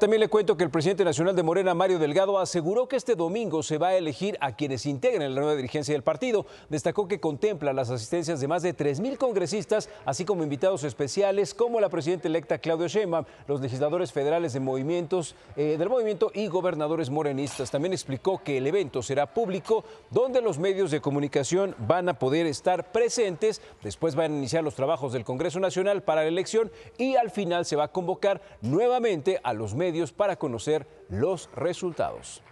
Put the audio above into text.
también le cuento que el presidente nacional de Morena, Mario Delgado, aseguró que este domingo se va a elegir a quienes integren la nueva dirigencia del partido. Destacó que contempla las asistencias de más de 3.000 congresistas, así como invitados especiales como la presidenta electa Claudio Sheinbaum, los legisladores federales de movimientos, eh, del movimiento y gobernadores morenistas. También explicó que el evento será público, donde los medios de comunicación van a poder estar presentes. Después van a iniciar los trabajos del Congreso Nacional para la elección y al final se va a convocar nuevamente a los medios para conocer los resultados.